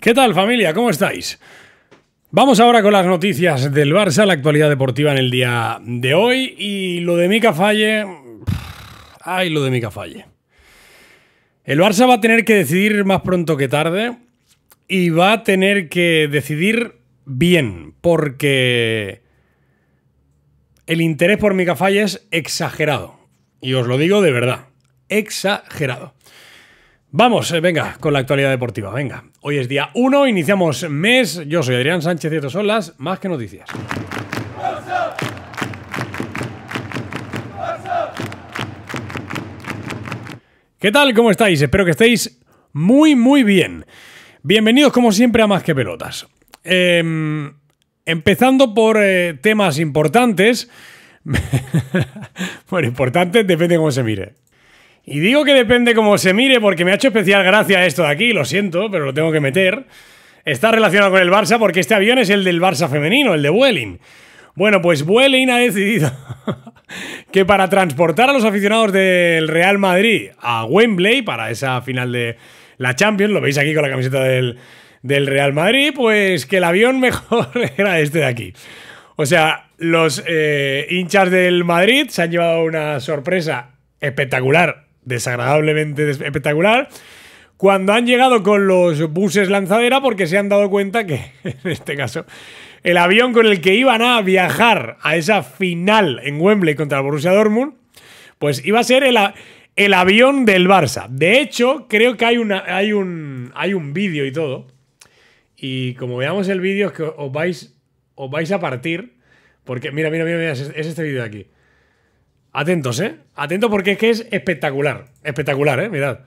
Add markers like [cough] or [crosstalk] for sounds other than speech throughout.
¿Qué tal familia? ¿Cómo estáis? Vamos ahora con las noticias del Barça, la actualidad deportiva en el día de hoy y lo de Mika Falle... Ay, lo de Mika Falle. El Barça va a tener que decidir más pronto que tarde y va a tener que decidir bien, porque el interés por Mica Falle es exagerado. Y os lo digo de verdad, exagerado. Vamos, eh, venga, con la actualidad deportiva, venga. Hoy es día 1, iniciamos mes. Yo soy Adrián Sánchez y estas son las más que noticias. ¿Qué tal? ¿Cómo estáis? Espero que estéis muy, muy bien. Bienvenidos como siempre a Más que Pelotas. Em, empezando por eh, temas importantes. [laughs] bueno, importantes depende de cómo se mire. Y digo que depende cómo se mire, porque me ha hecho especial gracia esto de aquí, lo siento, pero lo tengo que meter. Está relacionado con el Barça porque este avión es el del Barça femenino, el de Vueling. Bueno, pues Vueling ha decidido [laughs] que para transportar a los aficionados del Real Madrid a Wembley para esa final de la Champions, lo veis aquí con la camiseta del, Real Madrid, pues que el avión [laughs] mejor era este de aquí. O sea, los eh, hinchas del Madrid se han llevado una sorpresa espectacular desagradablemente espectacular cuando han llegado con los buses lanzadera porque se han dado cuenta que, [laughs] en este caso, el avión con el que iban a viajar a esa final en Wembley contra Borussia Dortmund, pues iba a ser el, avión del Barça. De hecho, creo que hay, una, hay un, hay un vídeo y todo. Y como veamos el vídeo, es que os vais, os vais a partir. Porque, mira, mira, mira, mira es este vídeo de aquí. Atentos, ¿eh? Atentos porque es que es espectacular. Espectacular, ¿eh? Mirad.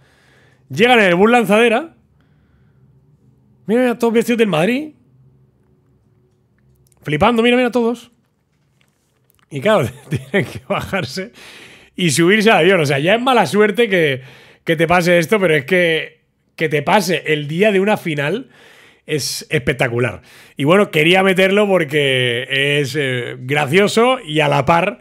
Llegan en el bus lanzadera. Mira, mira, todos vestidos del Madrid. Flipando, mira, mira, todos. Y claro, [laughs] tienen que bajarse y subirse al avión. O sea, ya es mala suerte que, te pase esto, pero es que que te pase el día de una final es espectacular. Y bueno, quería meterlo porque es eh, gracioso y a la par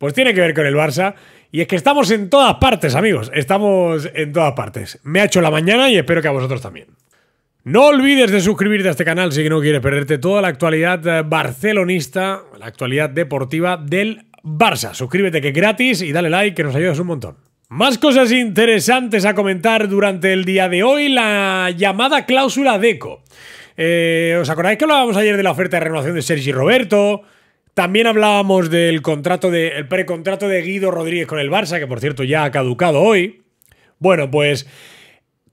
pues tiene que ver con el Barça. Y es que estamos en todas partes, amigos. Estamos en todas partes. Me ha hecho la mañana y espero que a vosotros también. No olvides de suscribirte a este canal si no quieres perderte toda la actualidad eh, barcelonista, la actualidad deportiva del Barça. Suscríbete que es gratis y dale like que nos ayudas un montón. Más cosas interesantes a comentar durante el día de hoy, la llamada cláusula de eco. Eh, ¿Os acordáis que hablábamos ayer de la oferta de renovación de Sergi Roberto? También hablábamos del contrato de, el precontrato de Guido Rodríguez con el Barça, que por cierto ya ha caducado hoy. Bueno, pues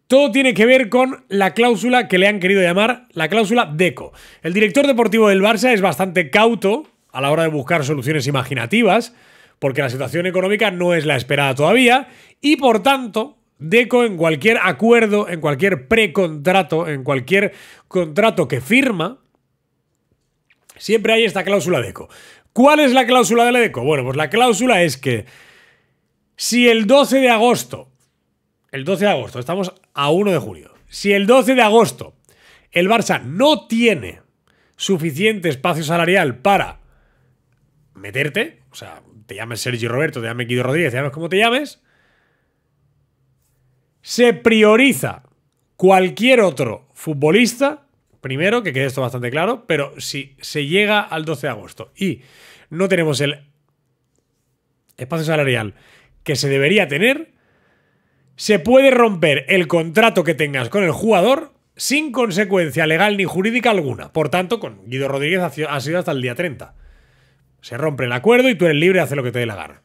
todo tiene que ver con la cláusula que le han querido llamar la cláusula DECO. El director deportivo del Barça es bastante cauto a la hora de buscar soluciones imaginativas, porque la situación económica no es la esperada todavía, y por tanto, DECO en cualquier acuerdo, en cualquier precontrato, en cualquier contrato que firma, Siempre hay esta cláusula de eco. ¿Cuál es la cláusula de la eco? Bueno, pues la cláusula es que si el 12 de agosto, el 12 de agosto, estamos a 1 de julio, si el 12 de agosto el Barça no tiene suficiente espacio salarial para meterte, o sea, te llames Sergio Roberto, te llames Guido Rodríguez, te llames como te llames, se prioriza cualquier otro futbolista Primero, que quede esto bastante claro, pero si se llega al 12 de agosto y no tenemos el espacio salarial que se debería tener, se puede romper el contrato que tengas con el jugador sin consecuencia legal ni jurídica alguna. Por tanto, con Guido Rodríguez ha sido hasta el día 30. Se rompe el acuerdo y tú eres libre de hacer lo que te dé la gana.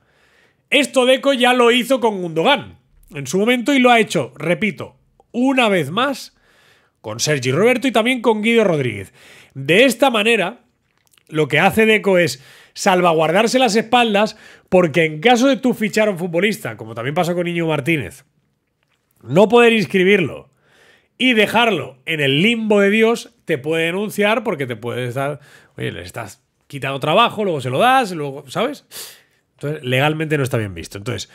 Esto Deco ya lo hizo con Gundogan en su momento y lo ha hecho, repito, una vez más con Sergi Roberto y también con Guido Rodríguez. De esta manera, lo que hace Deco es salvaguardarse las espaldas porque en caso de tú fichar a un futbolista, como también pasó con Iñigo Martínez, no poder inscribirlo y dejarlo en el limbo de Dios te puede denunciar porque te puede estar, oye, le estás quitando trabajo, luego se lo das, luego, ¿sabes? Entonces, legalmente no está bien visto. Entonces,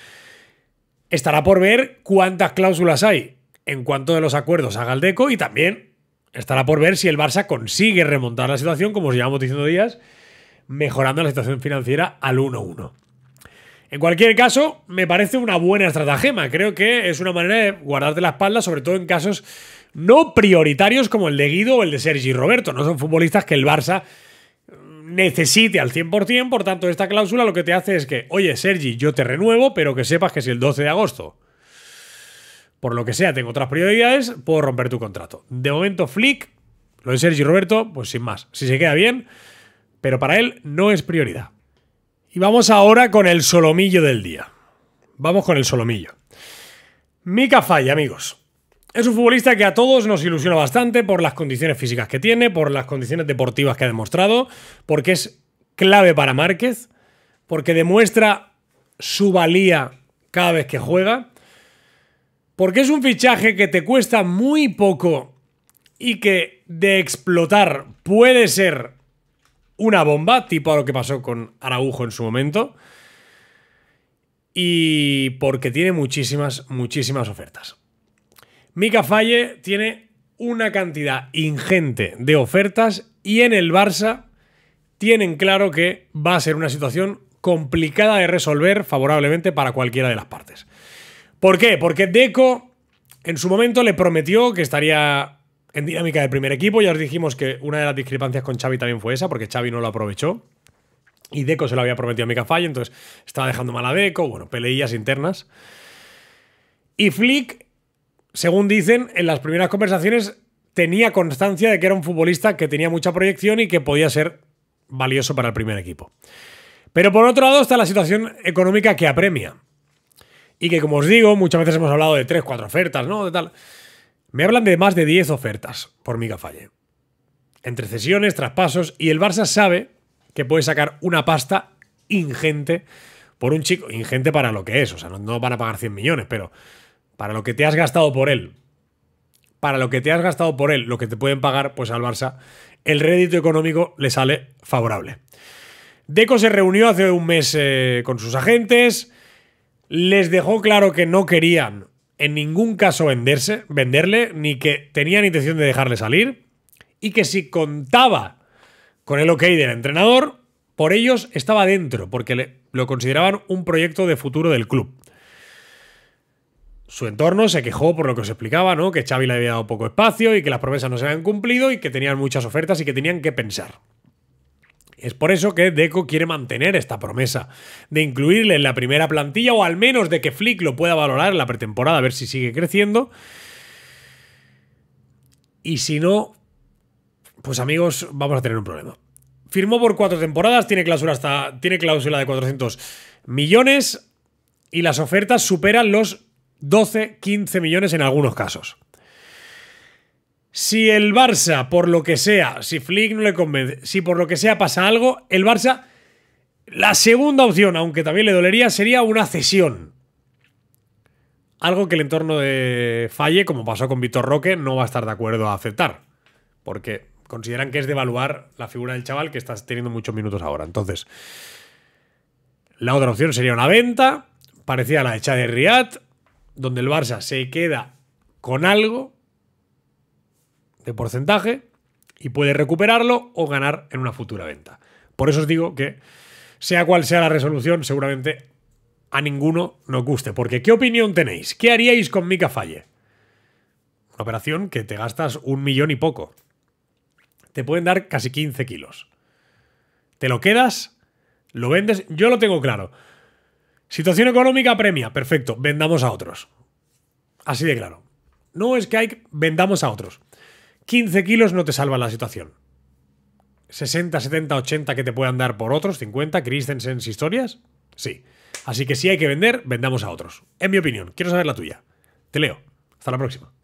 estará por ver cuántas cláusulas hay en cuanto de los acuerdos a Galdeco y también estará por ver si el Barça consigue remontar la situación, como os llevamos diciendo días, mejorando la situación financiera al 1-1. En cualquier caso, me parece una buena estratagema. Creo que es una manera de guardarte la espalda, sobre todo en casos no prioritarios como el de Guido o el de Sergi Roberto. No son futbolistas que el Barça necesite al 100%, por tanto, esta cláusula lo que te hace es que, oye, Sergi, yo te renuevo, pero que sepas que si el 12 de agosto por lo que sea, tengo otras prioridades, puedo romper tu contrato. De momento, Flick, lo de Sergi Roberto, pues sin más. Si se queda bien, pero para él no es prioridad. Y vamos ahora con el solomillo del día. Vamos con el solomillo. Mika Faye, amigos. Es un futbolista que a todos nos ilusiona bastante por las condiciones físicas que tiene, por las condiciones deportivas que ha demostrado, porque es clave para Márquez, porque demuestra su valía cada vez que juega porque es un fichaje que te cuesta muy poco y que de explotar puede ser una bomba, tipo a lo que pasó con Araujo en su momento, y porque tiene muchísimas, muchísimas ofertas. Mika Falle tiene una cantidad ingente de ofertas y en el Barça tienen claro que va a ser una situación complicada de resolver favorablemente para cualquiera de las partes. ¿Por qué? Porque Deco en su momento le prometió que estaría en dinámica del primer equipo. Ya os dijimos que una de las discrepancias con Xavi también fue esa, porque Xavi no lo aprovechó. Y Deco se lo había prometido a Mika Faye, entonces estaba dejando mal a Deco, bueno, peleillas internas. Y Flick, según dicen, en las primeras conversaciones tenía constancia de que era un futbolista que tenía mucha proyección y que podía ser valioso para el primer equipo. Pero por otro lado está la situación económica que apremia. Y que, como os digo, muchas veces hemos hablado de 3, 4 ofertas, ¿no? De tal. Me hablan de más de 10 ofertas por Micafalle Falle. Entre cesiones, traspasos. Y el Barça sabe que puede sacar una pasta ingente por un chico. Ingente para lo que es. O sea, no, van a pagar 100 millones, pero para lo que te has gastado por él. Para lo que te has gastado por él, lo que te pueden pagar, pues al Barça, el rédito económico le sale favorable. Deco se reunió hace un mes eh, con sus agentes les dejó claro que no querían en ningún caso venderse, venderle, ni que tenían intención de dejarle salir, y que si contaba con el ok del entrenador, por ellos estaba dentro, porque lo consideraban un proyecto de futuro del club. Su entorno se quejó por lo que os explicaba, ¿no? Que Xavi le había dado poco espacio y que las promesas no se habían cumplido y que tenían muchas ofertas y que tenían que pensar. Es por eso que Deco quiere mantener esta promesa de incluirle en la primera plantilla o al menos de que Flick lo pueda valorar en la pretemporada a ver si sigue creciendo. Y si no, pues amigos, vamos a tener un problema. Firmó por cuatro temporadas, tiene cláusula, hasta, tiene cláusula de 400 millones y las ofertas superan los 12, 15 millones en algunos casos. Si el Barça, por lo que sea, si Flick no le convence, si por lo que sea pasa algo, el Barça, la segunda opción, aunque también le dolería, sería una cesión. Algo que el entorno de Falle, como pasó con Vitor Roque, no va a estar de acuerdo a aceptar. Porque consideran que es devaluar la figura del chaval que está teniendo muchos minutos ahora. Entonces, la otra opción sería una venta, parecida a la hecha de Riyadh, donde el Barça se queda con algo de porcentaje y puede recuperarlo o ganar en una futura venta. Por eso os digo que, sea cual sea la resolución, seguramente a ninguno nos guste. Porque, ¿qué opinión tenéis? ¿Qué haríais con Mika Falle? Una operación que te gastas un millón y poco. Te pueden dar casi 15 kilos. ¿Te lo quedas? ¿Lo vendes? Yo lo tengo claro. Situación económica premia. Perfecto, vendamos a otros. Así de claro. No es que hay... Vendamos a otros. 15 kilos no te salva la situación. 60, 70, 80 que te puedan dar por otros, 50, Christensen, historias, sí. Así que si hay que vender, vendamos a otros. En mi opinión, quiero saber la tuya. Te leo. Hasta la próxima.